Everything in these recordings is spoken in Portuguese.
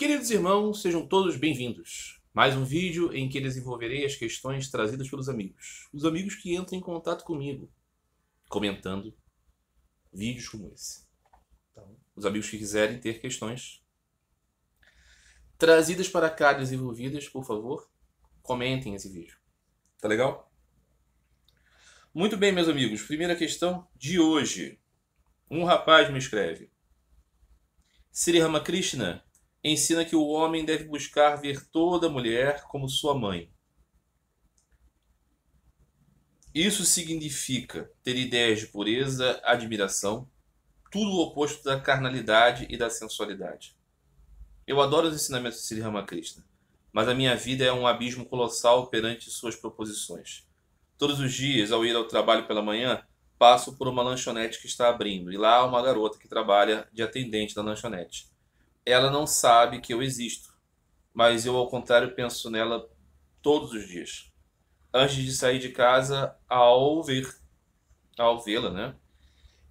Queridos irmãos, sejam todos bem-vindos. Mais um vídeo em que desenvolverei as questões trazidas pelos amigos. Os amigos que entram em contato comigo, comentando vídeos como esse. Então, os amigos que quiserem ter questões trazidas para cá desenvolvidas, por favor, comentem esse vídeo. Tá legal? Muito bem, meus amigos. Primeira questão de hoje. Um rapaz me escreve. Sri Ramakrishna, ensina que o homem deve buscar ver toda mulher como sua mãe. Isso significa ter ideias de pureza, admiração, tudo o oposto da carnalidade e da sensualidade. Eu adoro os ensinamentos de Sri Ramakrishna, mas a minha vida é um abismo colossal perante suas proposições. Todos os dias, ao ir ao trabalho pela manhã, passo por uma lanchonete que está abrindo, e lá há uma garota que trabalha de atendente da lanchonete ela não sabe que eu existo, mas eu, ao contrário, penso nela todos os dias. Antes de sair de casa, ao ver, ao vê-la, né?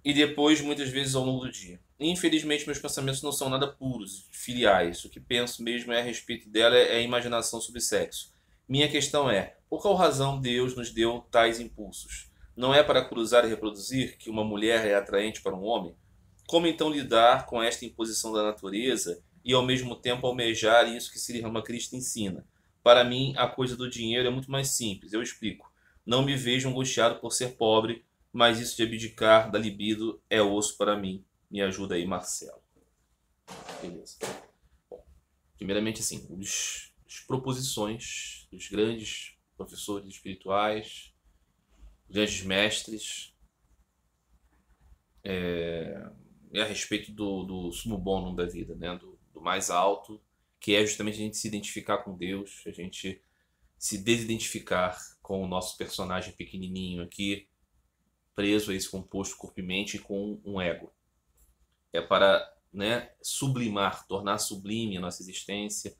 E depois, muitas vezes, ao longo do dia. Infelizmente, meus pensamentos não são nada puros, filiais. O que penso mesmo é a respeito dela é a imaginação sobre sexo. Minha questão é: por qual razão Deus nos deu tais impulsos? Não é para cruzar e reproduzir que uma mulher é atraente para um homem? Como então lidar com esta imposição da natureza e ao mesmo tempo almejar isso que Sri Ramakrishna ensina? Para mim, a coisa do dinheiro é muito mais simples, eu explico. Não me vejo angustiado por ser pobre, mas isso de abdicar da libido é osso para mim. Me ajuda aí, Marcelo. Beleza. Bom, primeiramente, assim, os, as proposições dos grandes professores espirituais, grandes mestres, é, é a respeito do, do sumo bonum da vida, né? Do, do, mais alto, que é justamente a gente se identificar com Deus, a gente se desidentificar com o nosso personagem pequenininho aqui, preso a esse composto corpo e mente com um ego. É para né, sublimar, tornar sublime a nossa existência.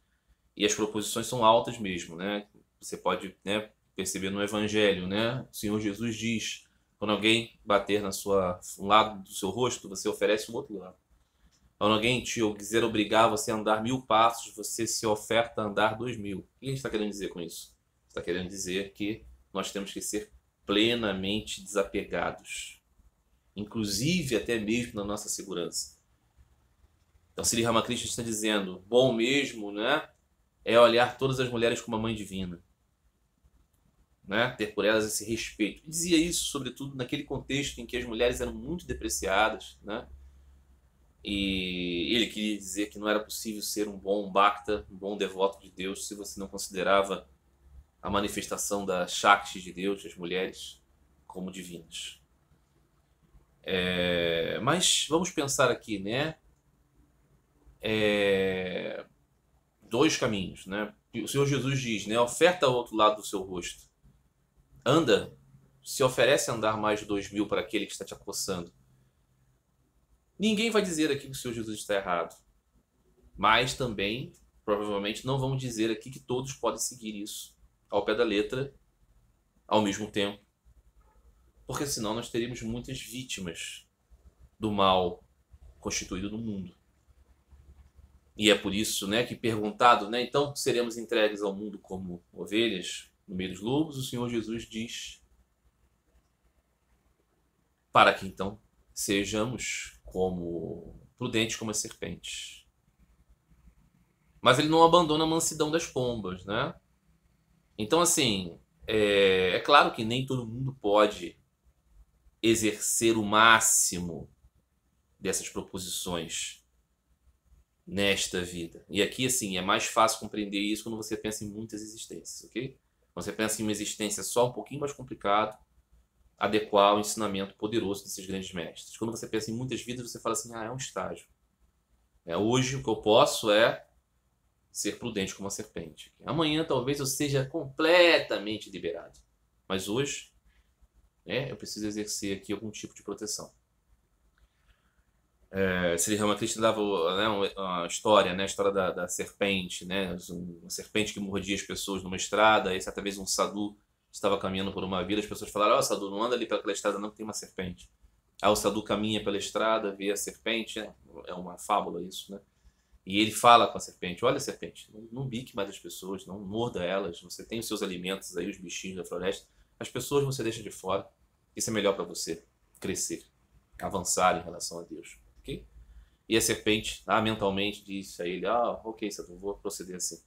E as proposições são altas mesmo, né? Você pode né, perceber no Evangelho, né? O Senhor Jesus diz quando alguém bater na sua, um lado do seu rosto, você oferece um outro lado. Quando alguém te quiser obrigar você a andar mil passos, você se oferta a andar dois mil. O que a gente está querendo dizer com isso? Está querendo dizer que nós temos que ser plenamente desapegados, inclusive até mesmo na nossa segurança. Então, Sri Ramakrishna está dizendo: bom mesmo, né? É olhar todas as mulheres como a mãe divina né? ter por elas esse respeito. dizia isso, sobretudo, naquele contexto em que as mulheres eram muito depreciadas, né? E ele queria dizer que não era possível ser um bom bacta, um bom devoto de Deus, se você não considerava a manifestação da Shakti de Deus, as mulheres, como divinas. É, mas vamos pensar aqui, né? É, dois caminhos, né? O Senhor Jesus diz, né? Oferta ao outro lado do seu rosto. Anda, se oferece andar mais de dois mil para aquele que está te acossando. Ninguém vai dizer aqui que o Senhor Jesus está errado. Mas também, provavelmente, não vão dizer aqui que todos podem seguir isso ao pé da letra, ao mesmo tempo. Porque senão nós teríamos muitas vítimas do mal constituído no mundo. E é por isso né, que, perguntado, né, então seremos entregues ao mundo como ovelhas? no meio dos lobos, o Senhor Jesus diz para que então sejamos como prudentes como as serpentes. Mas ele não abandona a mansidão das pombas, né? Então, assim, é, é claro que nem todo mundo pode exercer o máximo dessas proposições nesta vida. E aqui, assim, é mais fácil compreender isso quando você pensa em muitas existências, ok? Você pensa em uma existência só um pouquinho mais complicado, adequar o ensinamento poderoso desses grandes mestres. Quando você pensa em muitas vidas, você fala assim: ah, é um estágio. É, hoje o que eu posso é ser prudente como uma serpente. Amanhã talvez eu seja completamente liberado. Mas hoje né, eu preciso exercer aqui algum tipo de proteção é, Sri Ramakrishna dava né, uma história, né, a história da, da, serpente, né, uma serpente que mordia as pessoas numa estrada, e certa vez um sadhu estava caminhando por uma vila, as pessoas falaram, ó oh, sadhu, não anda ali pela estrada não, que tem uma serpente. Aí o sadhu caminha pela estrada, vê a serpente, né, é uma fábula isso, né, e ele fala com a serpente, olha serpente, não, não bique mais as pessoas, não morda elas, você tem os seus alimentos aí, os bichinhos da floresta, as pessoas você deixa de fora, isso é melhor para você crescer, avançar em relação a Deus. E a serpente, tá, mentalmente, diz a ele: Ah, ok, Satan, vou proceder assim.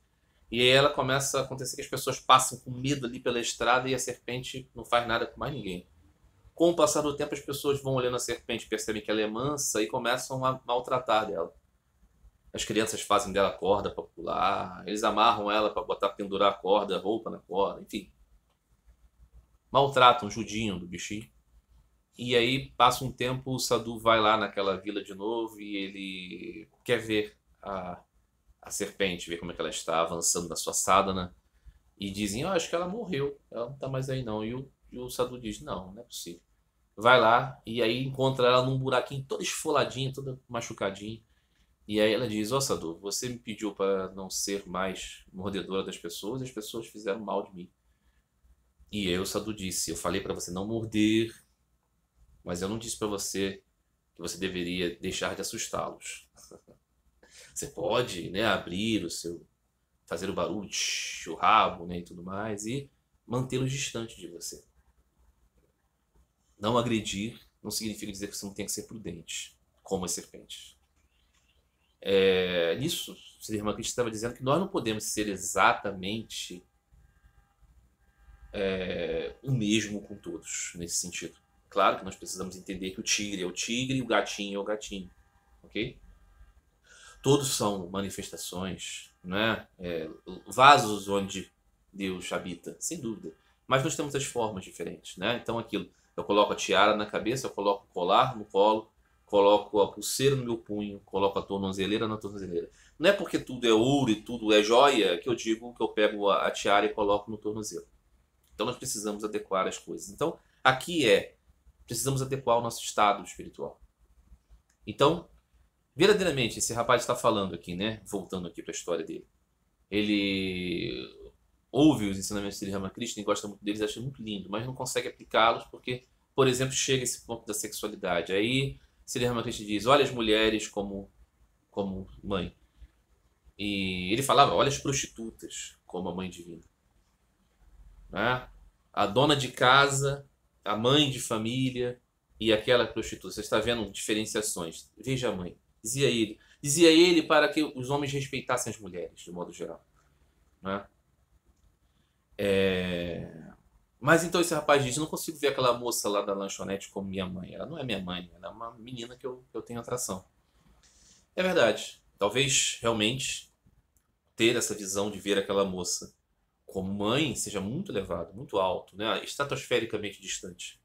E aí ela começa a acontecer que as pessoas passam com medo ali pela estrada e a serpente não faz nada com mais ninguém. Com o passar do tempo, as pessoas vão olhando a serpente, percebem que ela é mansa e começam a maltratar dela. As crianças fazem dela corda para pular, eles amarram ela para botar pendurar a corda, roupa na corda, enfim. Maltratam o judinho do bichinho. E aí passa um tempo, o Sadu vai lá naquela vila de novo e ele quer ver a, a serpente, ver como é que ela está avançando na sua sadhana. E dizem, oh, acho que ela morreu, ela não está mais aí não. E o, e o Sadu diz, não, não é possível. Vai lá e aí encontra ela num buraquinho toda esfoladinho toda machucadinho E aí ela diz, ó oh, Sadu, você me pediu para não ser mais mordedora das pessoas, e as pessoas fizeram mal de mim. E aí o Sadu disse, eu falei para você não morder, mas eu não disse para você que você deveria deixar de assustá-los. Você pode, né, abrir o seu, fazer o barulho, o rabo, né, e tudo mais, e mantê-los distantes de você. Não agredir não significa dizer que você não tem que ser prudente, como as serpentes. É, nisso, Sr. irmã Cristo estava dizendo que nós não podemos ser exatamente é, o mesmo com todos, nesse sentido. Claro que nós precisamos entender que o tigre é o tigre e o gatinho é o gatinho, ok? Todos são manifestações, né? É, vasos onde Deus habita, sem dúvida. Mas nós temos as formas diferentes, né? Então aquilo, eu coloco a tiara na cabeça, eu coloco o colar no colo, coloco a pulseira no meu punho, coloco a tornozeleira na tornozeleira. Não é porque tudo é ouro e tudo é joia que eu digo que eu pego a, a tiara e coloco no tornozelo. Então nós precisamos adequar as coisas. Então aqui é precisamos adequar o nosso estado espiritual. Então, verdadeiramente, esse rapaz está falando aqui, né? Voltando aqui para a história dele. Ele ouve os ensinamentos de Ramakrishna e gosta muito deles, acha muito lindo, mas não consegue aplicá-los porque, por exemplo, chega esse ponto da sexualidade. Aí, Sri Ramakrishna diz: olha as mulheres como, como mãe. E ele falava: olha as prostitutas como a mãe divina. Né? A dona de casa a mãe de família e aquela prostituta. Você está vendo diferenciações. Veja a mãe. Dizia ele. Dizia ele para que os homens respeitassem as mulheres, de modo geral. Né? É... Mas então esse rapaz diz: não consigo ver aquela moça lá da lanchonete como minha mãe. Ela não é minha mãe, ela é uma menina que eu, eu tenho atração. É verdade. Talvez realmente ter essa visão de ver aquela moça como mãe seja muito elevado, muito alto, né? estratosfericamente distante.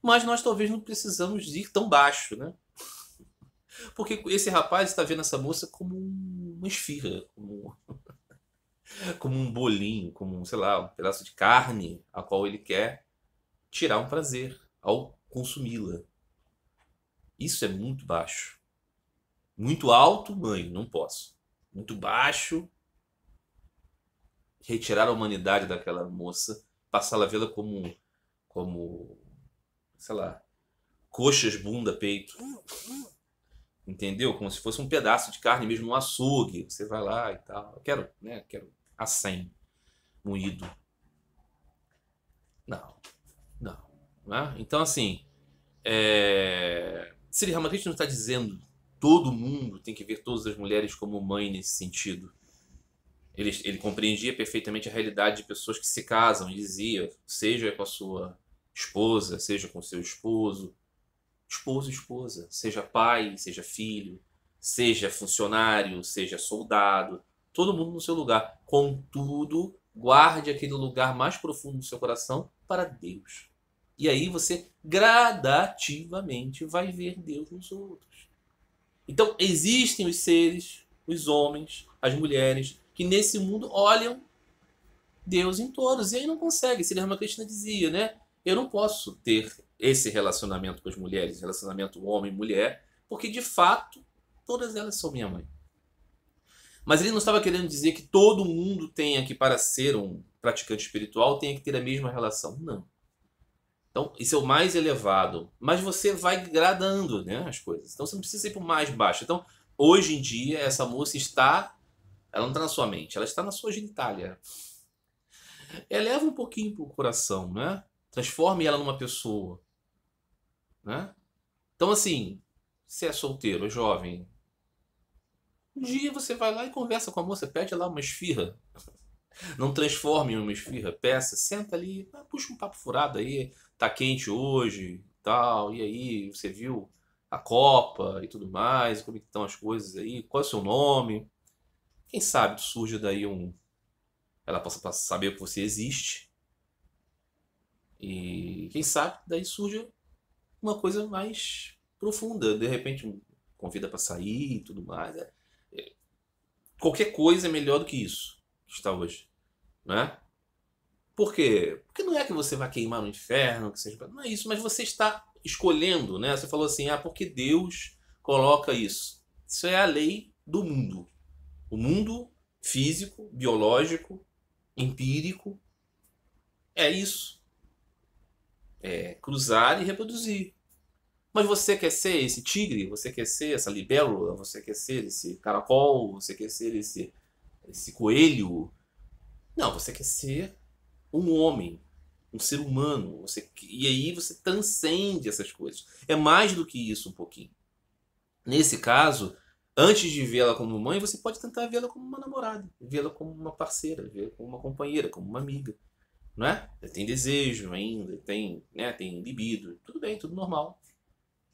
Mas nós talvez não precisamos ir tão baixo, né? Porque esse rapaz está vendo essa moça como uma esfirra, como, como um bolinho, como, sei lá, um pedaço de carne a qual ele quer tirar um prazer ao consumi-la. Isso é muito baixo. Muito alto, mãe, não posso. Muito baixo, retirar a humanidade daquela moça, passá-la a vê-la como, como, sei lá, coxas, bunda, peito. Entendeu? Como se fosse um pedaço de carne mesmo, um açougue. Você vai lá e tal. Eu quero, né? Eu quero 100 moído. Não, não. Né? Então, assim, é... Sri Ramakrishna não está dizendo todo mundo tem que ver todas as mulheres como mãe nesse sentido. Ele, ele compreendia perfeitamente a realidade de pessoas que se casam e dizia, seja com a sua esposa, seja com seu esposo, esposo, esposa, seja pai, seja filho, seja funcionário, seja soldado, todo mundo no seu lugar. Contudo, guarde aquele lugar mais profundo do seu coração para Deus. E aí você gradativamente vai ver Deus nos outros. Então existem os seres, os homens, as mulheres, que nesse mundo olham Deus em todos. E aí não consegue. Se Ramakrishna dizia, né? Eu não posso ter esse relacionamento com as mulheres, relacionamento homem-mulher, porque de fato todas elas são minha mãe. Mas ele não estava querendo dizer que todo mundo tenha que, para ser um praticante espiritual, tenha que ter a mesma relação. Não. Então, isso é o mais elevado. Mas você vai gradando né, as coisas. Então, você não precisa ir para o mais baixo. Então, hoje em dia, essa moça está ela não está na sua mente, ela está na sua genitália. Eleva um pouquinho para o coração, né? Transforme ela numa pessoa. Né? Então, assim, se é solteiro, é jovem, um dia você vai lá e conversa com a moça, pede lá uma esfirra. Não transforme em uma esfirra, peça, senta ali, ah, puxa um papo furado aí, tá quente hoje, tal, e aí, você viu a Copa e tudo mais, como é que estão as coisas aí, qual é o seu nome? Quem sabe surge daí um. Ela possa saber que você existe. E quem sabe daí surge uma coisa mais profunda. De repente, convida para sair e tudo mais. É, é, qualquer coisa é melhor do que isso que está hoje. Né? Por quê? Porque não é que você vai queimar no inferno, que seja. Não é isso, mas você está escolhendo, né? Você falou assim, ah, porque Deus coloca isso. Isso é a lei do mundo. O mundo físico, biológico, empírico é isso. É cruzar e reproduzir. Mas você quer ser esse tigre? Você quer ser essa libélula? Você quer ser esse caracol? Você quer ser esse, esse coelho? Não, você quer ser um homem, um ser humano. Você, e aí você transcende essas coisas. É mais do que isso um pouquinho. Nesse caso, antes de vê-la como mãe, você pode tentar vê-la como uma namorada, vê-la como uma parceira, vê-la como uma companheira, como uma amiga. Não é? Tem desejo ainda, tem, né, tem libido, tudo bem, tudo normal.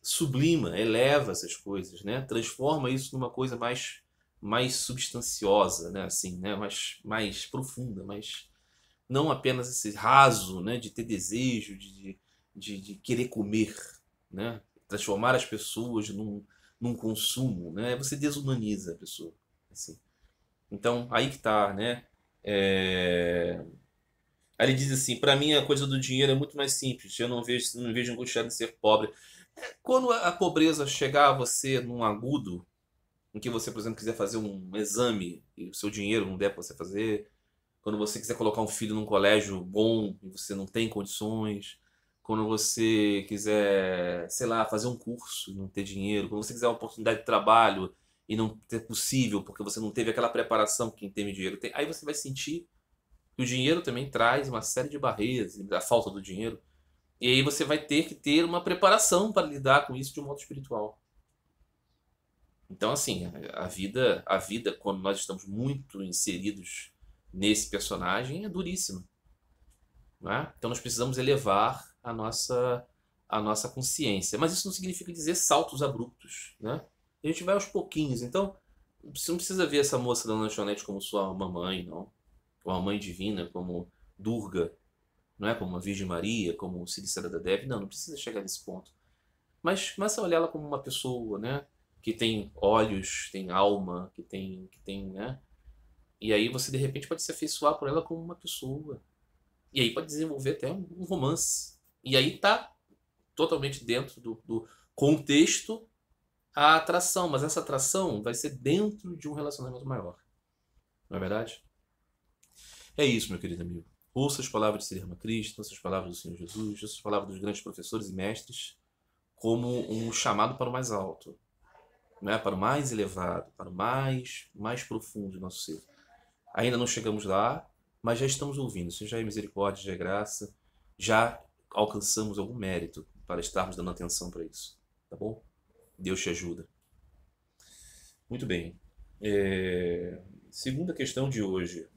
Sublima, eleva essas coisas, né? Transforma isso numa coisa mais mais substanciosa, né? Assim, né? Mais mais profunda, mas não apenas esse raso, né, de ter desejo, de, de, de querer comer, né? Transformar as pessoas num, num consumo, né? Você desumaniza a pessoa, assim. Então, aí que tá, né? É... Aí ele diz assim, para mim a coisa do dinheiro é muito mais simples, eu não vejo, não vejo angustiado em ser pobre. É, quando a pobreza chegar a você num agudo, em que você, por exemplo, quiser fazer um exame e o seu dinheiro não der para você fazer, quando você quiser colocar um filho num colégio bom e você não tem condições, quando você quiser, sei lá, fazer um curso e não ter dinheiro, quando você quiser uma oportunidade de trabalho e não ter é possível porque você não teve aquela preparação que tem teve dinheiro tem, aí você vai sentir que o dinheiro também traz uma série de barreiras, a falta do dinheiro. E aí você vai ter que ter uma preparação para lidar com isso de um modo espiritual. Então assim, a vida, a vida quando nós estamos muito inseridos nesse personagem é duríssima. É? Então nós precisamos elevar a nossa, a nossa consciência. Mas isso não significa dizer saltos abruptos, né? A gente vai aos pouquinhos. Então, você não precisa ver essa moça da lanchonete como sua mamãe, não. Como a mãe divina, como Durga, não é? Como a Virgem Maria, como Siricera da Deve. Não, não precisa chegar nesse ponto. Mas começa a olhar ela como uma pessoa, né? Que tem olhos, tem alma, que tem, que tem, né? E aí você de repente pode se afeiçoar por ela como uma pessoa. E aí pode desenvolver até um romance. E aí tá totalmente dentro do, do contexto a atração, mas essa atração vai ser dentro de um relacionamento maior. Não é verdade? É isso, meu querido amigo. Ouça as palavras de Sri Cristo, ouça as palavras do Senhor Jesus, ouça as palavras dos grandes professores e mestres como um chamado para o mais alto, né? para o mais elevado, para o mais, mais profundo do nosso ser. Ainda não chegamos lá, mas já estamos ouvindo. se já é misericórdia, já é graça, já alcançamos algum mérito para estarmos dando atenção para isso, tá bom? Deus te ajuda. Muito bem. É... Segunda questão de hoje.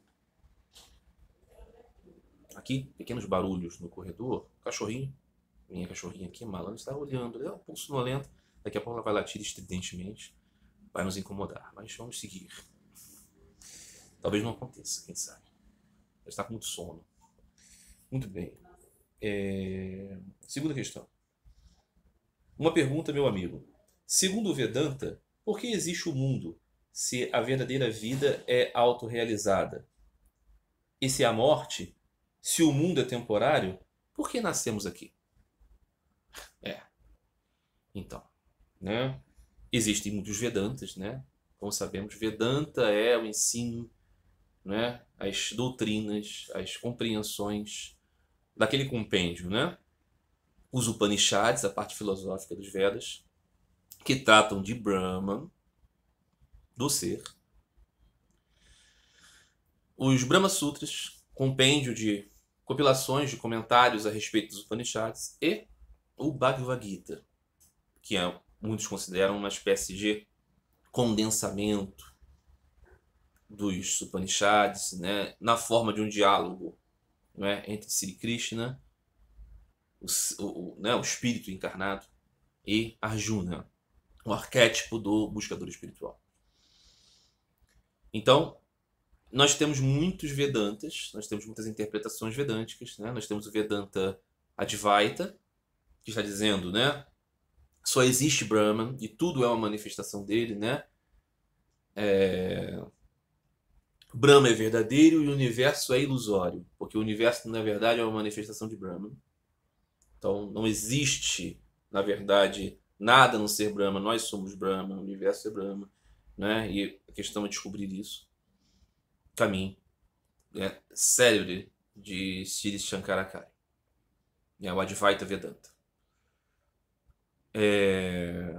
Aqui, pequenos barulhos no corredor. Cachorrinho, minha cachorrinha aqui, malandro está olhando. Ela é um pouco sonolenta. Daqui a pouco ela vai latir estridentemente. Vai nos incomodar. Mas vamos seguir. Talvez não aconteça, quem sabe. Ela está com muito sono. Muito bem. É... Segunda questão. Uma pergunta, meu amigo. Segundo o Vedanta, por que existe o mundo se a verdadeira vida é autorrealizada? E se a morte, se o mundo é temporário, por que nascemos aqui? É. Então, né? Existem muitos Vedantas, né? Como sabemos, Vedanta é o ensino, né? As doutrinas, as compreensões daquele compêndio, né? Os Upanishads, a parte filosófica dos Vedas, que tratam de Brahman, do ser. Os Brahma Sutras, compêndio de compilações de comentários a respeito dos Upanishads e o Bhagavad Gita, que é, muitos consideram uma espécie de condensamento dos Upanishads, né, na forma de um diálogo é? entre Sri Krishna, o, o, né, o espírito encarnado, e Arjuna, o arquétipo do buscador espiritual. Então, nós temos muitos Vedantas, nós temos muitas interpretações vedânticas, né? Nós temos o Vedanta Advaita, que está dizendo, né? Só existe Brahman e tudo é uma manifestação dele, né? É... Brahma é verdadeiro e o universo é ilusório, porque o universo, na verdade, é uma manifestação de Brahma. Então, não existe, na verdade, nada não ser Brahma. Nós somos Brahma, o universo é Brahma. Né? E a questão é descobrir isso. Caminho né? cérebro de Sri Shankarakari, É o Advaita Vedanta. É...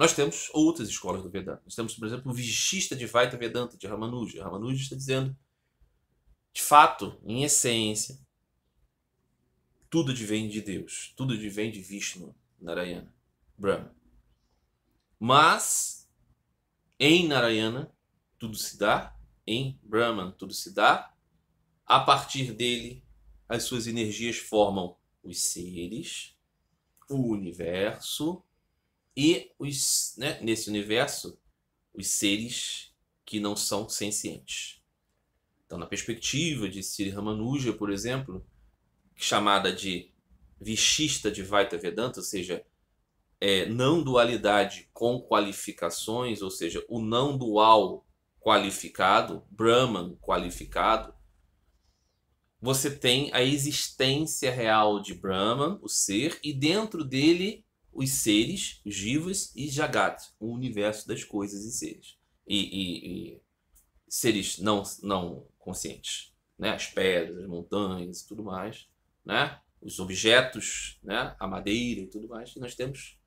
Nós temos outras escolas do Vedanta. Nós temos, por exemplo, o Vichista de Vaita Vedanta, de Ramanuja. Ramanuja está dizendo, de fato, em essência, tudo vem de Deus. Tudo vem de Vishnu, Narayana, Brahma. Mas, em Narayana, tudo se dá. Em Brahman, tudo se dá. A partir dele, as suas energias formam os seres, o universo, e os, né, nesse universo, os seres que não são sencientes. Então, na perspectiva de Sri Ramanuja, por exemplo, chamada de vishista de Vaita Vedanta, ou seja, é, não dualidade com qualificações, ou seja, o não dual qualificado, Brahman qualificado, você tem a existência real de Brahman, o ser, e dentro dele os seres, os jivas e jagat, o universo das coisas e seres. E, e, e seres não, não conscientes, né? as pedras, as montanhas e tudo mais, né? os objetos, né? a madeira e tudo mais. E nós temos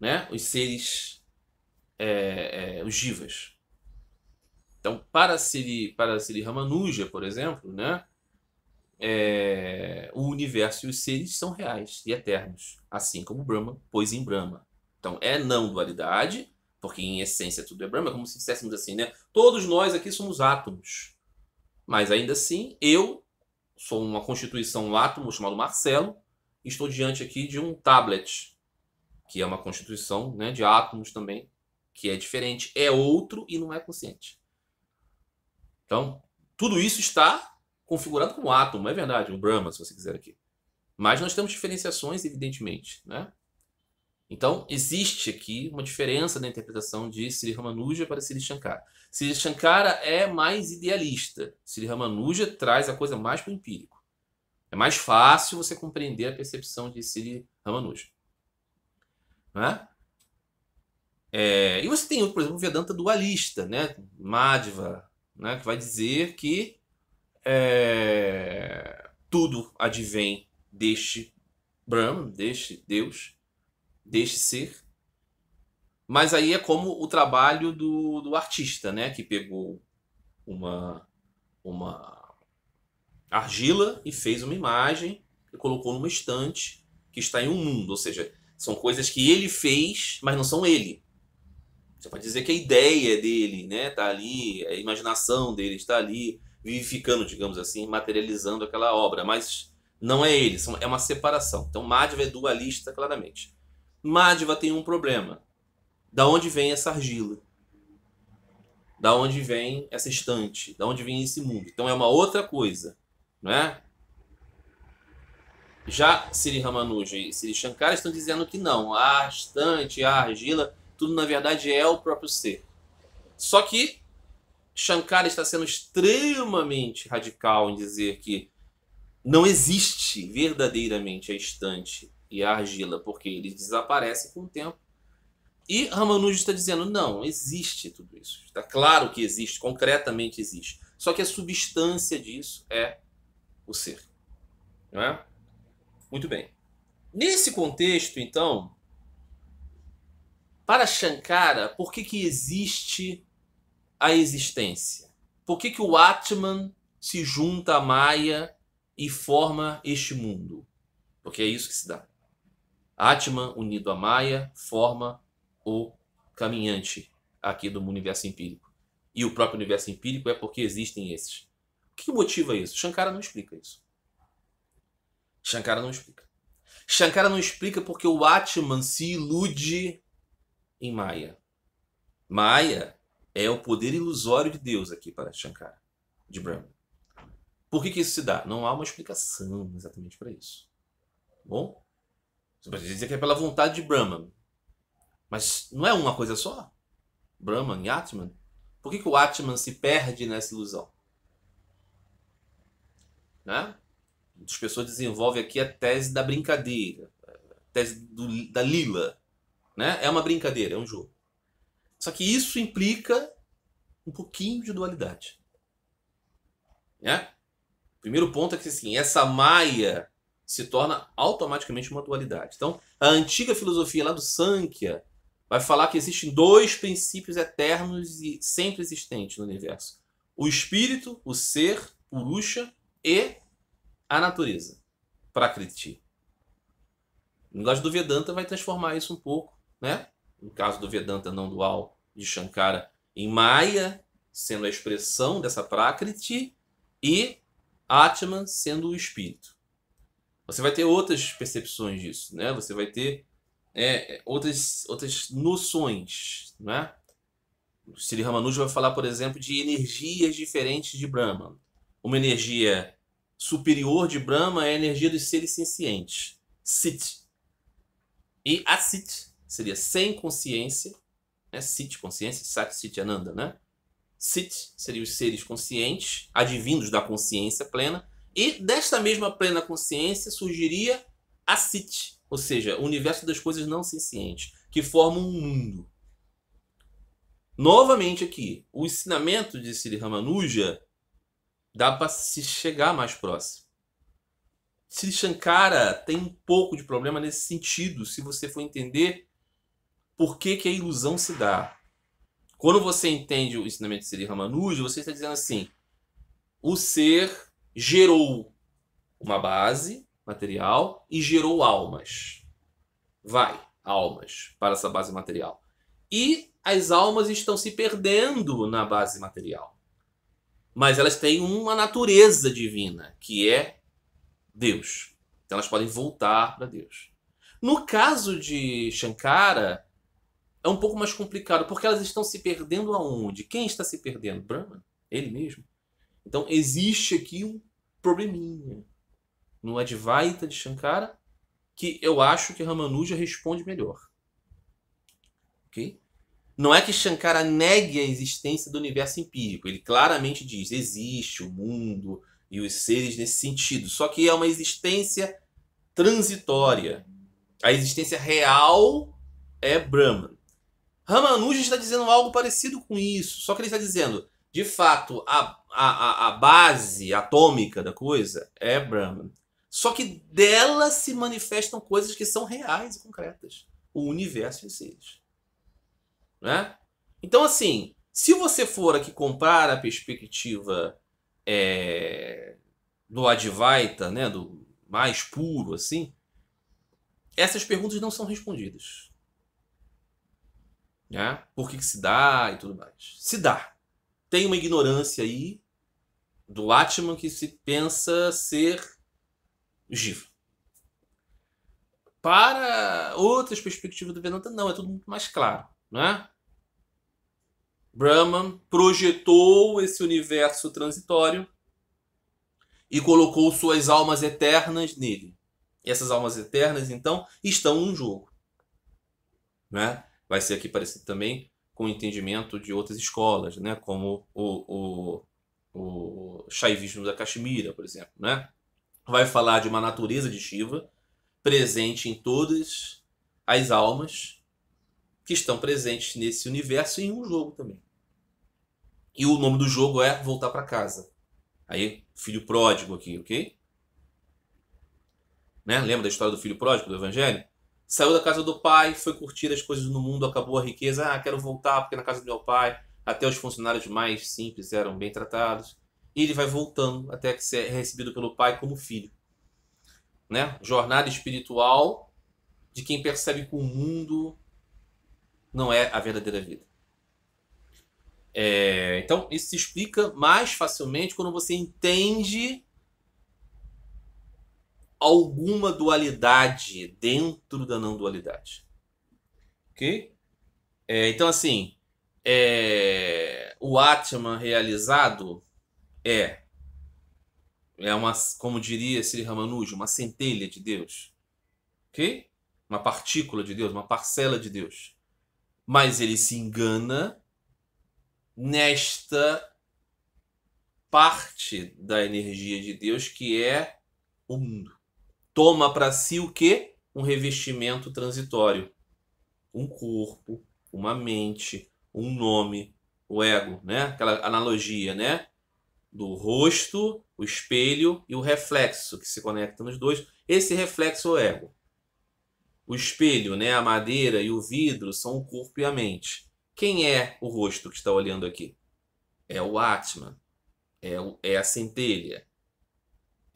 né? os seres, é, é, os jivas. Então, para Siri, para Siri Ramanuja, por exemplo, né? é, o universo e os seres são reais e eternos, assim como Brahma, pois em Brahma. Então é não dualidade, porque em essência tudo é Brahma, como se disséssemos assim, né? Todos nós aqui somos átomos. Mas ainda assim, eu sou uma constituição um átomo chamado Marcelo, e estou diante aqui de um tablet, que é uma constituição né, de átomos também, que é diferente, é outro e não é consciente. Então, tudo isso está configurado como átomo, é verdade, um Brahma, se você quiser aqui. Mas nós temos diferenciações, evidentemente, né? Então, existe aqui uma diferença na interpretação de Sri Ramanuja para Sri Shankara. Sri Shankara é mais idealista. Sri Ramanuja traz a coisa mais para o empírico. É mais fácil você compreender a percepção de Sri Ramanuja. Né? É, e você tem, por exemplo, o Vedanta dualista, né? Madhva, né? que vai dizer que é, tudo advém deste Brahma, deste Deus, deste ser. Mas aí é como o trabalho do, do artista, né? Que pegou uma, uma argila e fez uma imagem e colocou numa estante que está em um mundo. Ou seja, são coisas que ele fez, mas não são ele. Você pode dizer que a ideia dele, né, está ali, a imaginação dele está ali, vivificando, digamos assim, materializando aquela obra. Mas não é ele, é uma separação. Então Madhva é dualista, claramente. Madhva tem um problema. Da onde vem essa argila? Da onde vem essa estante? Da onde vem esse mundo? Então é uma outra coisa, não é? Já Sri Ramanuja e Sri Shankara estão dizendo que não, a estante, a argila, tudo na verdade é o próprio ser. Só que Shankara está sendo extremamente radical em dizer que não existe verdadeiramente a estante e a argila, porque eles desaparecem com o tempo. E Ramanuja está dizendo, não, existe tudo isso. Está claro que existe, concretamente existe. Só que a substância disso é o ser. Não é? Muito bem. Nesse contexto, então, para Shankara, por que, que existe a existência? Por que, que o Atman se junta à Maya e forma este mundo? Porque é isso que se dá. Atman unido à Maya forma o caminhante aqui do universo empírico. E o próprio universo empírico é porque existem esses. O que motiva isso? Shankara não explica isso. Shankara não explica. Shankara não explica porque o Atman se ilude em Maya. Maya é o poder ilusório de Deus aqui para Shankara, de Brahma. Por que, que isso se dá? Não há uma explicação exatamente para isso. bom? Você pode dizer que é pela vontade de Brahma. Mas não é uma coisa só? Brahman e Atman? Por que, que o Atman se perde nessa ilusão? Né? Muitas pessoas desenvolvem aqui a tese da brincadeira, a tese do, da lila. Né? É uma brincadeira, é um jogo. Só que isso implica um pouquinho de dualidade. Né? O primeiro ponto é que assim, essa maia se torna automaticamente uma dualidade. Então, a antiga filosofia lá do Sankhya vai falar que existem dois princípios eternos e sempre existentes no universo: o espírito, o ser, o Purusha e a natureza, Prakriti. O negócio do Vedanta vai transformar isso um pouco, né? no caso do Vedanta não dual de Shankara, em Maya, sendo a expressão dessa Prakriti, e Atman sendo o espírito. Você vai ter outras percepções disso, né? Você vai ter é, é outras, outras noções, né? O Sri Ramanuja vai falar, por exemplo, de energias diferentes de Brahma. Uma energia superior de Brahma é a energia dos seres cientes, Sit. E a seria sem consciência, né? Sit, consciência, Sat, Sit, Ananda, né? Sit seria os seres conscientes, advindos da consciência plena, e desta mesma plena consciência surgiria a Sit, ou seja, o universo das coisas não sencientes, que formam um mundo. Novamente aqui, o ensinamento de Sri Ramanuja dá para se chegar mais próximo. Sri Shankara tem um pouco de problema nesse sentido, se você for entender por que, que a ilusão se dá. Quando você entende o ensinamento de Sri Ramanuja, você está dizendo assim: o ser gerou uma base material e gerou almas. Vai, almas, para essa base material. E as almas estão se perdendo na base material. Mas elas têm uma natureza divina, que é Deus. Então elas podem voltar para Deus. No caso de Shankara, é um pouco mais complicado, porque elas estão se perdendo aonde? Quem está se perdendo? Brahma, ele mesmo. Então existe aqui um probleminha no Advaita de Shankara que eu acho que Ramanuja responde melhor. Ok? Não é que Shankara negue a existência do universo empírico. Ele claramente diz: existe o mundo e os seres nesse sentido. Só que é uma existência transitória. A existência real é Brahman. Ramanujan está dizendo algo parecido com isso, só que ele está dizendo, de fato, a, a, a base atômica da coisa é Brahman. Só que dela se manifestam coisas que são reais e concretas. O universo em si. Né? Então, assim, se você for aqui comprar a perspectiva é, do Advaita, né, do mais puro, assim, essas perguntas não são respondidas. Né? Por que, que se dá e tudo mais. Se dá. Tem uma ignorância aí do Atman que se pensa ser Jiva. Para outras perspectivas do Vedanta, não, é tudo muito mais claro. Né? Brahman projetou esse universo transitório e colocou suas almas eternas nele. E essas almas eternas, então, estão num jogo. Né? vai ser aqui parecido também com o entendimento de outras escolas, né? como o, o, o Shaivismo da Caxemira, por exemplo. Né? Vai falar de uma natureza de Shiva presente em todas as almas que estão presentes nesse universo em um jogo também. E o nome do jogo é Voltar para Casa. Aí, filho pródigo aqui, ok? Né? Lembra da história do filho pródigo do Evangelho? Saiu da casa do pai, foi curtir as coisas no mundo, acabou a riqueza. Ah, quero voltar porque na casa do meu pai até os funcionários mais simples eram bem tratados. E ele vai voltando até que ser recebido pelo pai como filho. Né? Jornada espiritual de quem percebe que o mundo não é a verdadeira vida. É, então, isso se explica mais facilmente quando você entende alguma dualidade dentro da não dualidade. Ok? É, então, assim, é, o Atman realizado é, é uma, como diria Sri Ramanuja, uma centelha de Deus. Ok? Uma partícula de Deus, uma parcela de Deus. Mas ele se engana nesta parte da energia de Deus que é o mundo toma para si o quê? Um revestimento transitório. Um corpo, uma mente, um nome, o ego, né? Aquela analogia, né? Do rosto, o espelho e o reflexo que se conectam nos dois. Esse reflexo é o ego. O espelho, né, a madeira e o vidro são o corpo e a mente. Quem é o rosto que está olhando aqui? É o Atman. É, o, é a centelha.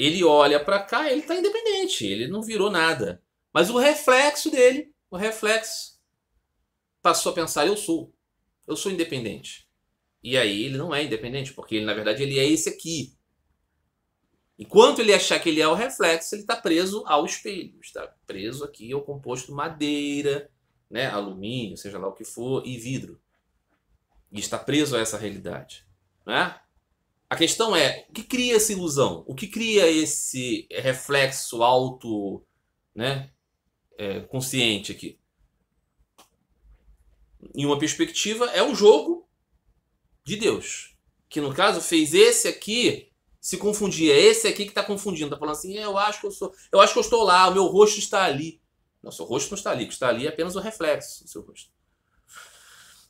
Ele olha para cá, ele está independente, ele não virou nada. Mas o reflexo dele, o reflexo, passou a pensar: eu sou, eu sou independente. E aí ele não é independente, porque ele, na verdade ele é esse aqui. Enquanto ele achar que ele é o reflexo, ele está preso ao espelho, está preso aqui ao composto madeira, né, alumínio, seja lá o que for, e vidro. E está preso a essa realidade. Né? A questão é, o que cria essa ilusão? O que cria esse reflexo alto, né, é, consciente aqui? Em uma perspectiva, é o jogo de Deus, que no caso fez esse aqui se confundir, é esse aqui que está confundindo, está falando assim, é, eu acho que eu sou, eu acho que eu estou lá, o meu rosto está ali. Não, seu rosto não está ali, o que está ali é apenas o reflexo do seu rosto,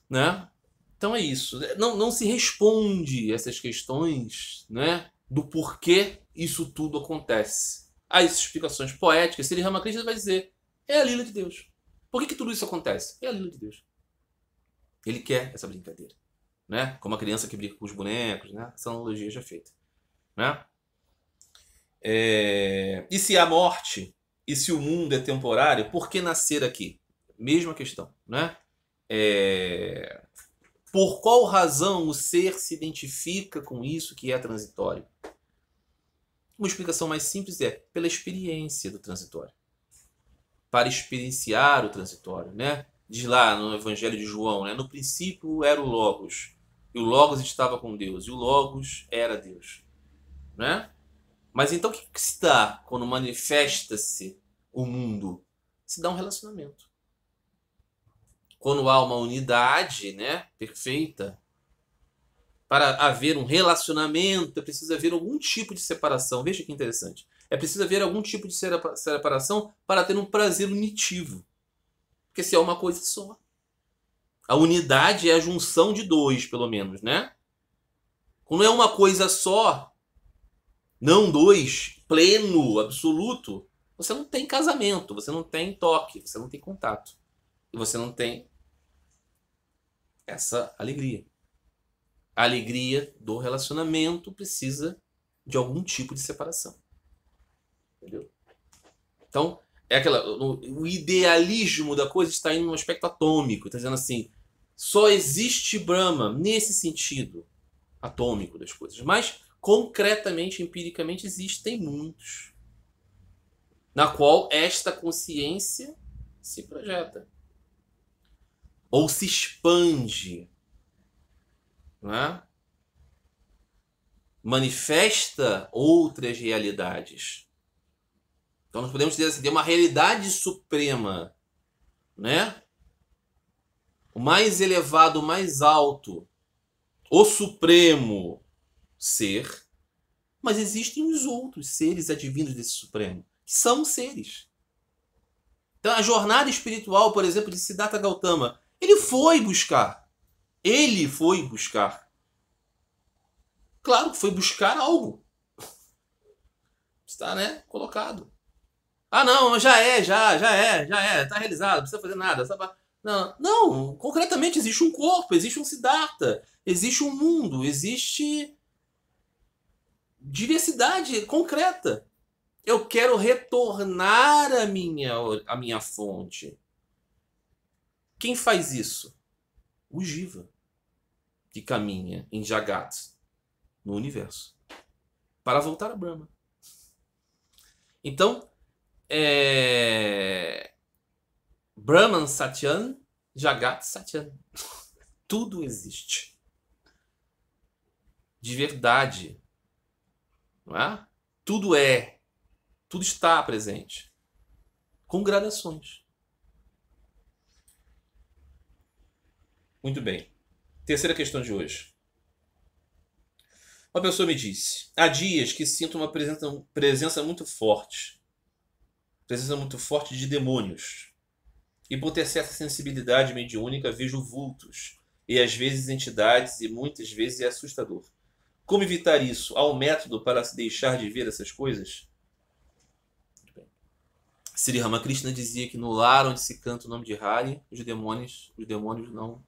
né? Então é isso. É, não, não se responde essas questões né, do porquê isso tudo acontece. Há explicações poéticas. Se ele Ramakrishna vai dizer: é a lila de Deus. Por que, que tudo isso acontece? É a lila de Deus. Ele quer essa brincadeira. Né? Como a criança que brinca com os bonecos. Né? Essa analogia já feita. Né? É... E se há morte, e se o mundo é temporário, por que nascer aqui? Mesma questão. Né? É... Por qual razão o ser se identifica com isso que é transitório? Uma explicação mais simples é pela experiência do transitório. Para experienciar o transitório, né? Diz lá no Evangelho de João, né? No princípio era o Logos, e o Logos estava com Deus, e o Logos era Deus, né? Mas então o que se dá quando manifesta-se o mundo? Se dá um relacionamento quando há uma unidade né, perfeita, para haver um relacionamento, é preciso haver algum tipo de separação. Veja que interessante. É preciso haver algum tipo de separação para ter um prazer unitivo. Porque se é uma coisa só. A unidade é a junção de dois, pelo menos, né? Quando é uma coisa só, não dois, pleno, absoluto, você não tem casamento, você não tem toque, você não tem contato. E você não tem essa alegria. A alegria do relacionamento precisa de algum tipo de separação. Entendeu? Então, é aquela, o idealismo da coisa está em um aspecto atômico, está dizendo assim, só existe Brahma nesse sentido atômico das coisas, mas concretamente, empiricamente existem muitos na qual esta consciência se projeta ou se expande, né? manifesta outras realidades. Então nós podemos dizer assim, tem uma realidade suprema, né? O mais elevado, o mais alto, o supremo ser, mas existem os outros seres advindos desse supremo, que são seres. Então a jornada espiritual, por exemplo, de Siddhartha Gautama, ele foi buscar. Ele foi buscar. Claro que foi buscar algo. Está, né? Colocado. Ah, não, já é, já, já é, já é, está realizado, não precisa fazer nada. Não, não, concretamente existe um corpo, existe um Siddhartha, existe um mundo, existe diversidade concreta. Eu quero retornar a minha, a minha fonte. Quem faz isso? O Jiva, que caminha em Jagat, no universo, para voltar a Brahma. Então, é... Brahman Satyan, Jagat Satyan. Tudo existe. De verdade. Não é? Tudo é. Tudo está presente. Com gradações. Muito bem. Terceira questão de hoje. Uma pessoa me disse: há dias que sinto uma presença, muito forte, presença muito forte de demônios. E por ter certa sensibilidade mediúnica, vejo vultos e às vezes entidades e muitas vezes é assustador. Como evitar isso? Há um método para se deixar de ver essas coisas? Sri Ramakrishna dizia que no lar onde se canta o nome de Hari, os demônios, os demônios não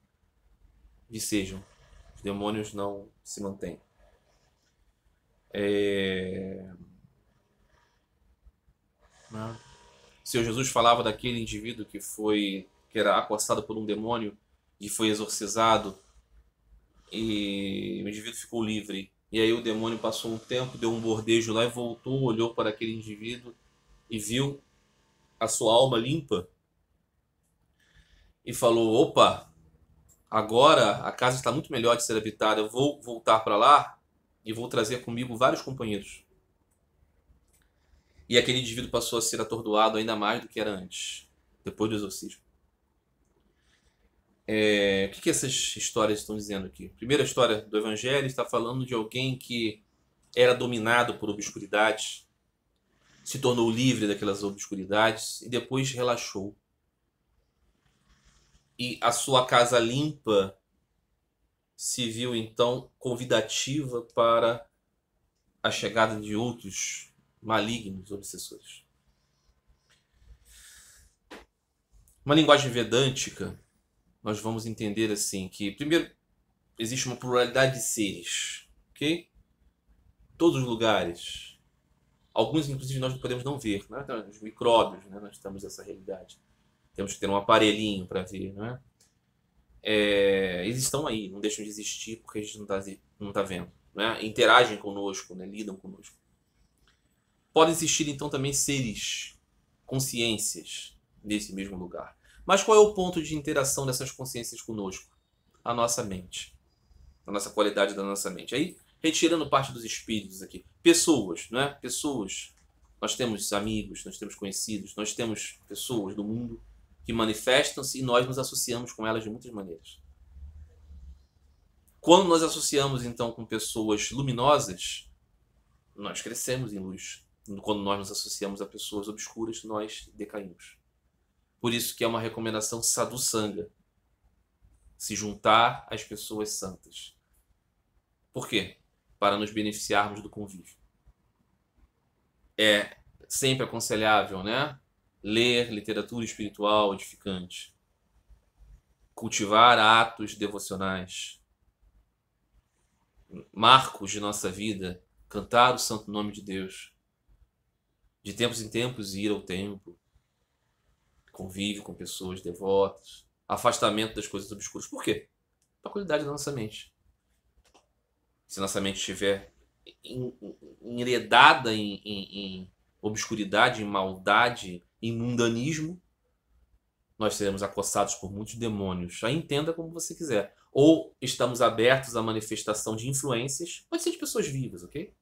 vicejam, os demônios não se mantêm. É... Né? O Senhor Jesus falava daquele indivíduo que foi que era acossado por um demônio e foi exorcizado e o indivíduo ficou livre. E aí o demônio passou um tempo, deu um bordejo lá e voltou, olhou para aquele indivíduo e viu a sua alma limpa e falou: "Opa, Agora a casa está muito melhor de ser habitada. Eu vou voltar para lá e vou trazer comigo vários companheiros. E aquele indivíduo passou a ser atordoado ainda mais do que era antes, depois do exorcismo. É, o que, que essas histórias estão dizendo aqui? Primeira história do Evangelho está falando de alguém que era dominado por obscuridades, se tornou livre daquelas obscuridades e depois relaxou e a sua casa limpa se viu então convidativa para a chegada de outros malignos obsessores. Uma linguagem vedântica, nós vamos entender assim que primeiro existe uma pluralidade de seres, ok? Todos os lugares, alguns inclusive nós podemos não ver, né? Então, os micróbios, né? nós temos essa realidade temos que ter um aparelhinho para ver, né? É, eles estão aí, não deixam de existir porque a gente não está não tá vendo. Né? Interagem conosco, né? lidam conosco. Podem existir então também seres, consciências, nesse mesmo lugar. Mas qual é o ponto de interação dessas consciências conosco? A nossa mente. A nossa qualidade da nossa mente. Aí, retirando parte dos espíritos aqui. Pessoas, não é? Pessoas. Nós temos amigos, nós temos conhecidos, nós temos pessoas do mundo que manifestam-se e nós nos associamos com elas de muitas maneiras. Quando nós associamos então com pessoas luminosas, nós crescemos em luz. Quando nós nos associamos a pessoas obscuras, nós decaímos. Por isso que é uma recomendação sadhu sangha, se juntar às pessoas santas. Por quê? Para nos beneficiarmos do convívio. É sempre aconselhável, né? ler literatura espiritual edificante, cultivar atos devocionais, marcos de nossa vida, cantar o santo nome de Deus, de tempos em tempos ir ao templo, convive com pessoas devotas, afastamento das coisas obscuras. Por quê? Para a qualidade da nossa mente. Se nossa mente estiver enredada em, em, em obscuridade, em maldade, em mundanismo, nós seremos acossados por muitos demônios. Aí entenda como você quiser. Ou estamos abertos à manifestação de influências, pode ser de pessoas vivas, ok?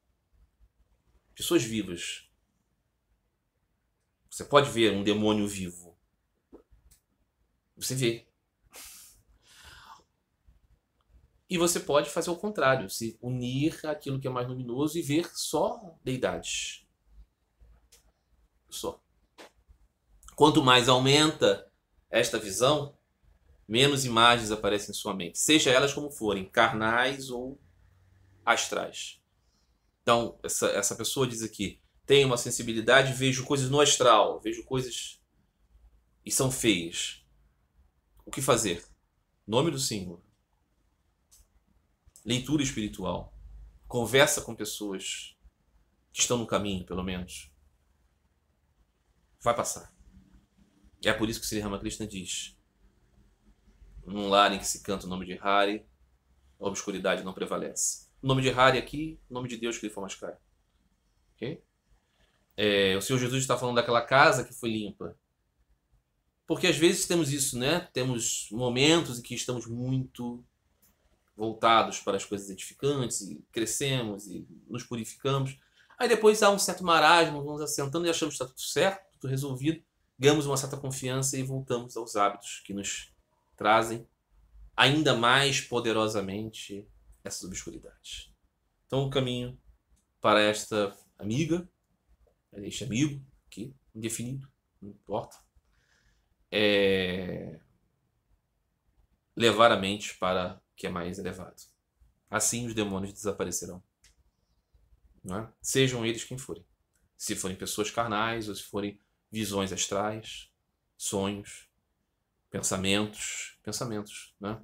Pessoas vivas. Você pode ver um demônio vivo. Você vê. E você pode fazer o contrário, se unir àquilo que é mais luminoso e ver só deidades. Só. Quanto mais aumenta esta visão, menos imagens aparecem em sua mente, seja elas como forem, carnais ou astrais. Então, essa, essa pessoa diz aqui: tenho uma sensibilidade, vejo coisas no astral, vejo coisas e são feias. O que fazer? Nome do símbolo. Leitura espiritual. Conversa com pessoas que estão no caminho, pelo menos. Vai passar. É por isso que Sri Ramakrishna diz: num lar em que se canta o nome de Hari, a obscuridade não prevalece. O nome de Hari aqui, o nome de Deus que lhe foi mais caro. É, o Senhor Jesus está falando daquela casa que foi limpa. Porque às vezes temos isso, né? Temos momentos em que estamos muito voltados para as coisas edificantes e crescemos e nos purificamos. Aí depois há um certo marasmo, vamos assentando e achamos que está tudo certo, tudo resolvido ganhamos uma certa confiança e voltamos aos hábitos que nos trazem ainda mais poderosamente essas obscuridades. Então, o caminho para esta amiga, este amigo aqui, indefinido, não importa, é levar a mente para o que é mais elevado. Assim os demônios desaparecerão. É? Sejam eles quem forem. Se forem pessoas carnais ou se forem visões astrais, sonhos, pensamentos, pensamentos, né?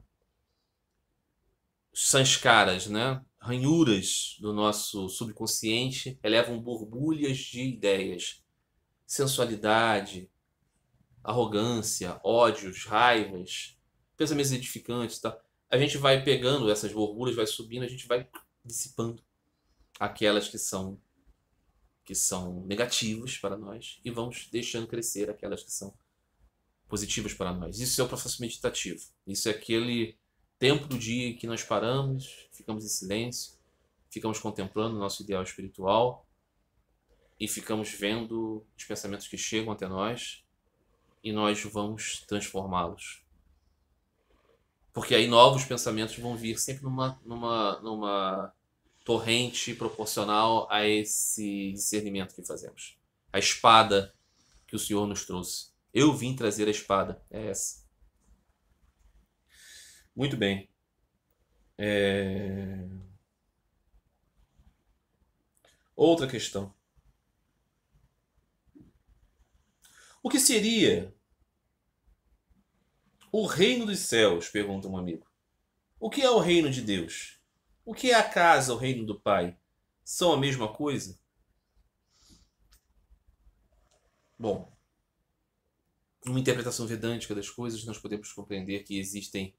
Sanskaras, né? Ranhuras do nosso subconsciente elevam borbulhas de ideias, sensualidade, arrogância, ódios, raivas, pensamentos edificantes, tá? A gente vai pegando essas borbulhas, vai subindo, a gente vai dissipando aquelas que são que são negativos para nós e vamos deixando crescer aquelas que são positivas para nós. Isso é o processo meditativo. Isso é aquele tempo do dia em que nós paramos, ficamos em silêncio, ficamos contemplando o nosso ideal espiritual e ficamos vendo os pensamentos que chegam até nós e nós vamos transformá-los. Porque aí novos pensamentos vão vir sempre numa, numa, numa torrente proporcional a esse discernimento que fazemos. A espada que o Senhor nos trouxe. Eu vim trazer a espada, é essa. Muito bem. É... Outra questão. O que seria o reino dos céus? Pergunta um amigo. O que é o reino de Deus? O que é a casa, o reino do Pai? São a mesma coisa? Bom, numa interpretação vedântica das coisas, nós podemos compreender que existem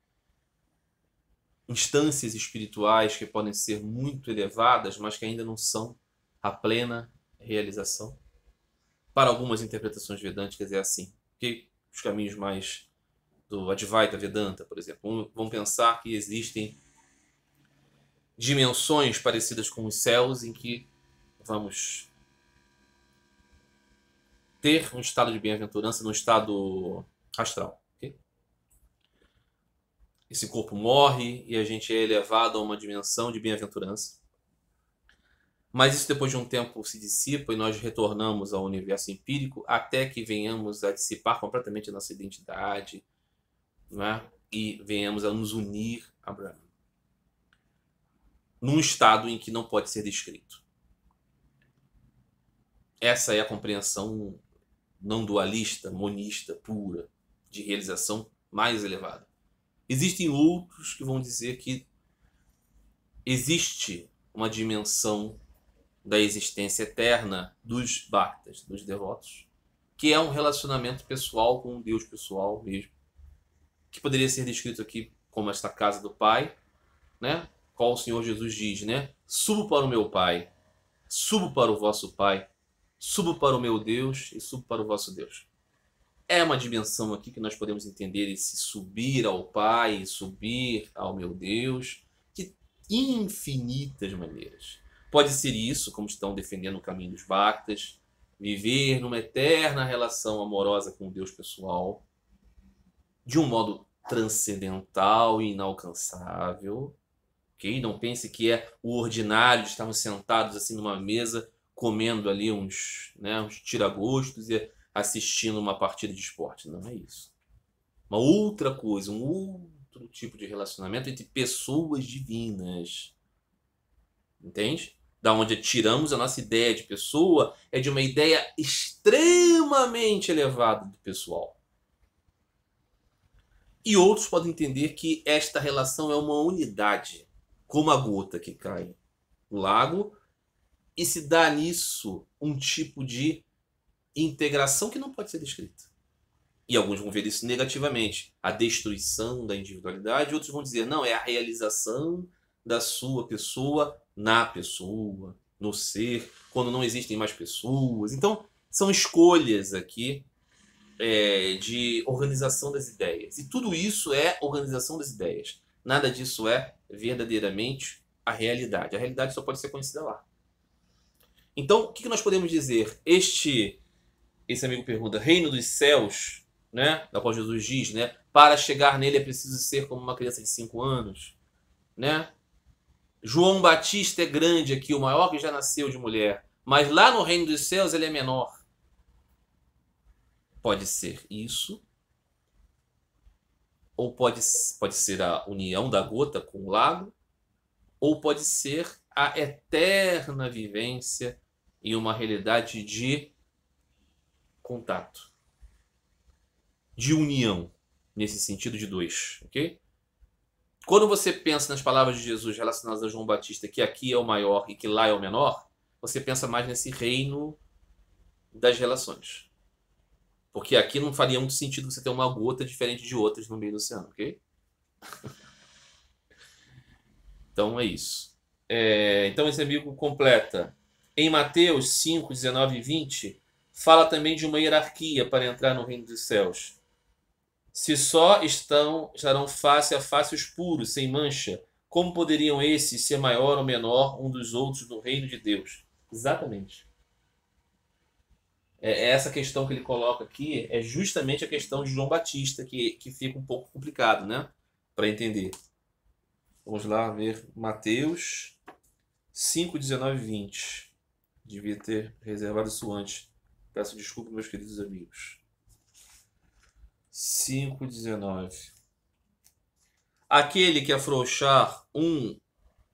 instâncias espirituais que podem ser muito elevadas, mas que ainda não são a plena realização. Para algumas interpretações vedânticas é assim. Que os caminhos mais do Advaita Vedanta, por exemplo, vão pensar que existem dimensões parecidas com os céus em que vamos ter um estado de bem-aventurança no estado astral. Okay? Esse corpo morre e a gente é elevado a uma dimensão de bem-aventurança. Mas isso depois de um tempo se dissipa e nós retornamos ao universo empírico até que venhamos a dissipar completamente a nossa identidade né? e venhamos a nos unir a Brahman num estado em que não pode ser descrito. Essa é a compreensão não dualista, monista, pura, de realização mais elevada. Existem outros que vão dizer que existe uma dimensão da existência eterna dos bhaktas, dos devotos, que é um relacionamento pessoal com um Deus pessoal mesmo, que poderia ser descrito aqui como esta casa do Pai, né? qual o Senhor Jesus diz, né? Subo para o meu Pai, subo para o vosso Pai, subo para o meu Deus e subo para o vosso Deus. É uma dimensão aqui que nós podemos entender esse subir ao Pai, subir ao meu Deus, de infinitas maneiras. Pode ser isso, como estão defendendo o caminho dos Bactas, viver numa eterna relação amorosa com o Deus pessoal, de um modo transcendental e inalcançável, não pense que é o ordinário de estarmos sentados assim numa mesa, comendo ali uns, né, uns tiragostos e assistindo uma partida de esporte. Não é isso. Uma outra coisa, um outro tipo de relacionamento entre pessoas divinas. Entende? Da onde tiramos a nossa ideia de pessoa é de uma ideia extremamente elevada do pessoal. E outros podem entender que esta relação é uma unidade como a gota que cai no lago, e se dá nisso um tipo de integração que não pode ser descrita. E alguns vão ver isso negativamente, a destruição da individualidade, outros vão dizer, não, é a realização da sua pessoa na pessoa, no ser, quando não existem mais pessoas. Então, são escolhas aqui é, de organização das ideias. E tudo isso é organização das ideias. Nada disso é verdadeiramente a realidade. A realidade só pode ser conhecida lá. Então, o que nós podemos dizer? Este, esse amigo pergunta, reino dos céus, né? Da qual Jesus diz, né? Para chegar nele é preciso ser como uma criança de 5 anos, né? João Batista é grande aqui, o maior que já nasceu de mulher, mas lá no reino dos céus ele é menor. Pode ser isso ou pode, pode ser a união da gota com o lago, ou pode ser a eterna vivência em uma realidade de contato, de união, nesse sentido de dois, ok? Quando você pensa nas palavras de Jesus relacionadas a João Batista, que aqui é o maior e que lá é o menor, você pensa mais nesse reino das relações. Porque aqui não faria muito sentido você ter uma gota diferente de outras no meio do oceano, ok? então é isso. É, então esse amigo completa. Em Mateus 5, 19 e 20, fala também de uma hierarquia para entrar no reino dos céus. Se só estão, estarão face a face os puros, sem mancha, como poderiam esses ser maior ou menor um dos outros no reino de Deus? Exatamente. É, é, essa questão que ele coloca aqui é justamente a questão de João Batista, que, que fica um pouco complicado, né? Para entender. Vamos lá ver Mateus 5, 19 e 20. Devia ter reservado isso antes. Peço desculpa, meus queridos amigos. 5, 19. Aquele que afrouxar um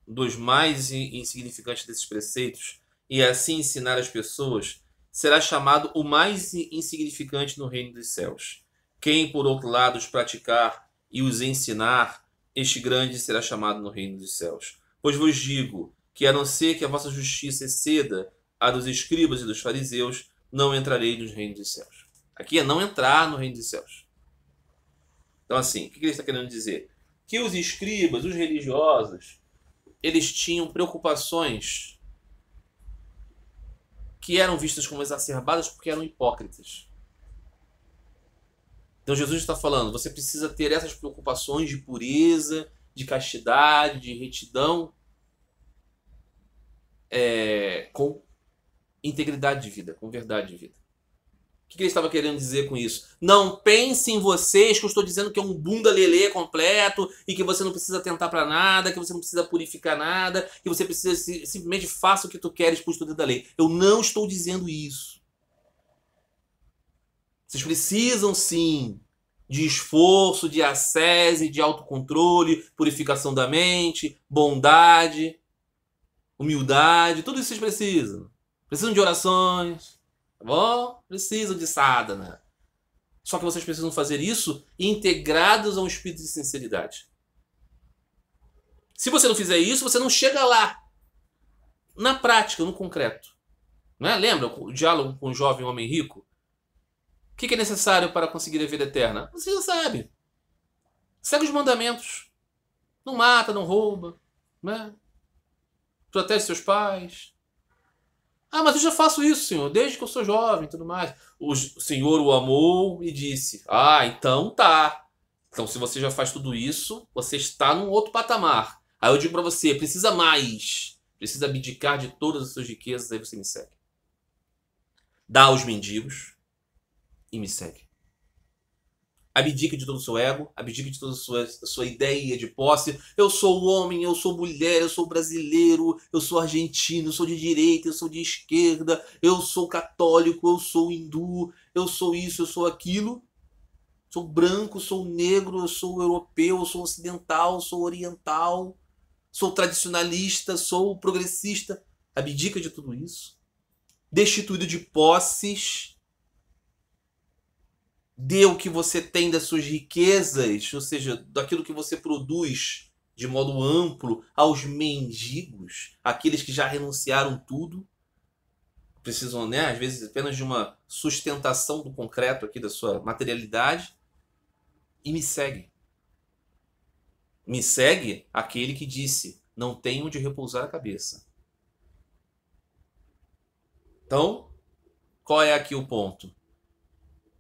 dos mais insignificantes desses preceitos e assim ensinar as pessoas será chamado o mais insignificante no reino dos céus. Quem, por outro lado, os praticar e os ensinar, este grande será chamado no reino dos céus. Pois vos digo que, a não ser que a vossa justiça exceda a dos escribas e dos fariseus, não entrarei nos reinos dos céus. Aqui é não entrar no reino dos céus. Então, assim, o que ele está querendo dizer? Que os escribas, os religiosos, eles tinham preocupações que eram vistas como exacerbadas porque eram hipócritas. Então Jesus está falando: você precisa ter essas preocupações de pureza, de castidade, de retidão, é, com integridade de vida, com verdade de vida. O que ele estava querendo dizer com isso? Não pense em vocês que eu estou dizendo que é um bunda lelê completo e que você não precisa tentar para nada, que você não precisa purificar nada, que você precisa simplesmente faça o que tu queres por estudo da lei. Eu não estou dizendo isso. Vocês precisam sim de esforço, de assese, de autocontrole, purificação da mente, bondade, humildade, tudo isso vocês precisam. Precisam de orações, Tá bom? Precisam de sadhana. Só que vocês precisam fazer isso integrados a um espírito de sinceridade. Se você não fizer isso, você não chega lá. Na prática, no concreto. Né? Lembra o diálogo com o jovem homem rico? O que é necessário para conseguir a vida eterna? Você já sabe. Segue os mandamentos. Não mata, não rouba. Né? Protege seus pais. Ah, mas eu já faço isso, senhor, desde que eu sou jovem e tudo mais. O senhor o amou e disse: Ah, então tá. Então, se você já faz tudo isso, você está num outro patamar. Aí eu digo para você: precisa mais. Precisa abdicar de todas as suas riquezas, aí você me segue. Dá aos mendigos e me segue. Abdique de todo o seu ego, abdique de toda a sua, sua ideia de posse. Eu sou homem, eu sou mulher, eu sou brasileiro, eu sou argentino, eu sou de direita, eu sou de esquerda, eu sou católico, eu sou hindu, eu sou isso, eu sou aquilo. Sou branco, sou negro, eu sou europeu, eu sou ocidental, sou oriental, sou tradicionalista, sou progressista. Abdica de tudo isso. Destituído de posses dê o que você tem das suas riquezas, ou seja, daquilo que você produz de modo amplo aos mendigos, aqueles que já renunciaram tudo, precisam, né, às vezes apenas de uma sustentação do concreto aqui da sua materialidade, e me segue. Me segue aquele que disse: "Não tenho onde repousar a cabeça". Então, qual é aqui o ponto?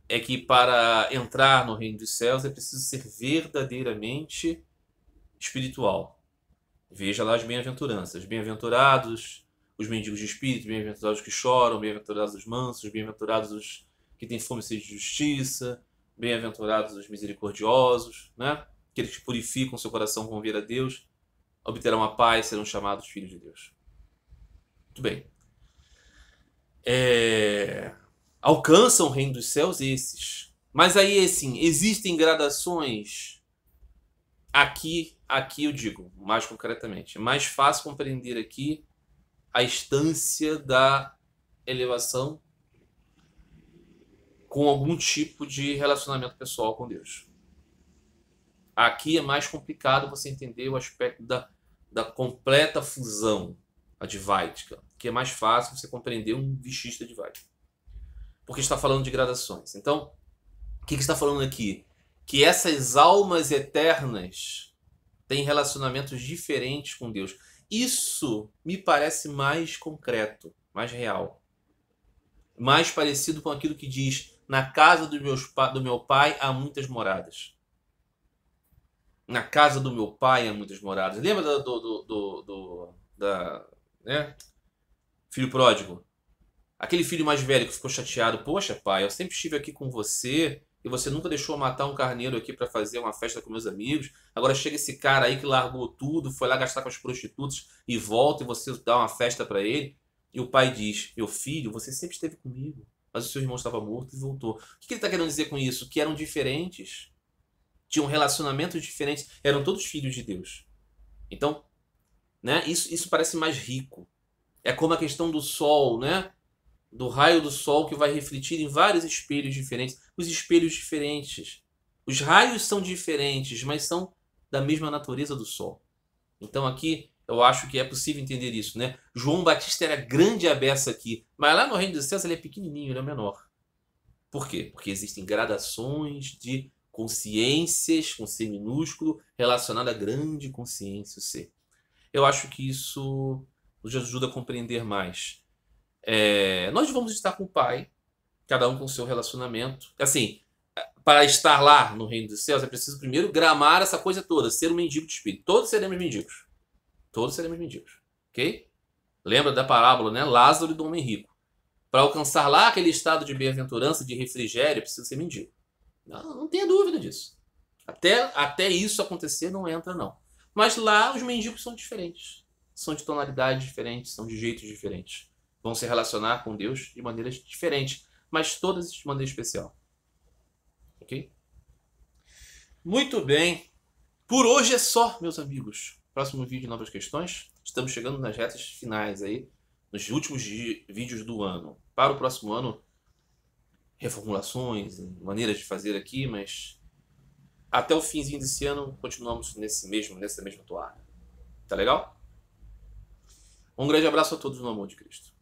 é que para entrar no reino dos céus é preciso ser verdadeiramente espiritual. Veja lá as bem-aventuranças. Bem-aventurados os mendigos de espírito, bem-aventurados os que choram, bem-aventurados os mansos, bem-aventurados os que têm fome e sede de justiça, bem-aventurados os misericordiosos, né? Aqueles que purificam seu coração com vir a Deus, obterão a paz, serão chamados filhos de Deus. Muito bem. É alcançam o reino dos céus esses. Mas aí, assim, existem gradações. Aqui, aqui eu digo, mais concretamente, é mais fácil compreender aqui a instância da elevação com algum tipo de relacionamento pessoal com Deus. Aqui é mais complicado você entender o aspecto da, da completa fusão advaitica, que é mais fácil você compreender um vichista advaita porque está falando de gradações. Então, o que, que está falando aqui? Que essas almas eternas têm relacionamentos diferentes com Deus. Isso me parece mais concreto, mais real, mais parecido com aquilo que diz: na casa do, meus, do meu pai há muitas moradas. Na casa do meu pai há muitas moradas. Lembra do, do, do, do da, né? filho pródigo? Aquele filho mais velho que ficou chateado, poxa, pai, eu sempre estive aqui com você e você nunca deixou matar um carneiro aqui para fazer uma festa com meus amigos. Agora chega esse cara aí que largou tudo, foi lá gastar com as prostitutas e volta e você dá uma festa para ele. E o pai diz: Meu filho, você sempre esteve comigo, mas o seu irmão estava morto e voltou. O que ele está querendo dizer com isso? Que eram diferentes, tinham relacionamentos diferentes, eram todos filhos de Deus. Então, né, isso, isso parece mais rico. É como a questão do sol, né? do raio do sol que vai refletir em vários espelhos diferentes. Os espelhos diferentes. Os raios são diferentes, mas são da mesma natureza do sol. Então aqui eu acho que é possível entender isso, né? João Batista era grande abessa aqui, mas lá no Reino dos Céus ele é pequenininho, ele é menor. Por quê? Porque existem gradações de consciências com C minúsculo relacionada à grande consciência, o C. Eu acho que isso nos ajuda a compreender mais é, nós vamos estar com o Pai, cada um com o seu relacionamento. Assim, para estar lá no reino dos céus, é preciso primeiro gramar essa coisa toda, ser um mendigo de espírito. Todos seremos mendigos. Todos seremos mendigos. Ok? Lembra da parábola, né? Lázaro e do homem rico. Para alcançar lá aquele estado de bem-aventurança, de refrigério, é precisa ser mendigo. Não, não tenha dúvida disso. Até, até isso acontecer, não entra, não. Mas lá os mendigos são diferentes. São de tonalidades diferentes, são de jeitos diferentes vão se relacionar com Deus de maneiras diferentes, mas todas de maneira especial. Ok? Muito bem. Por hoje é só, meus amigos. Próximo vídeo, novas questões. Estamos chegando nas retas finais aí, nos últimos vídeos do ano. Para o próximo ano, reformulações, maneiras de fazer aqui, mas até o finzinho desse ano continuamos nesse mesmo, nessa mesma toada. Tá legal? Um grande abraço a todos no amor de Cristo.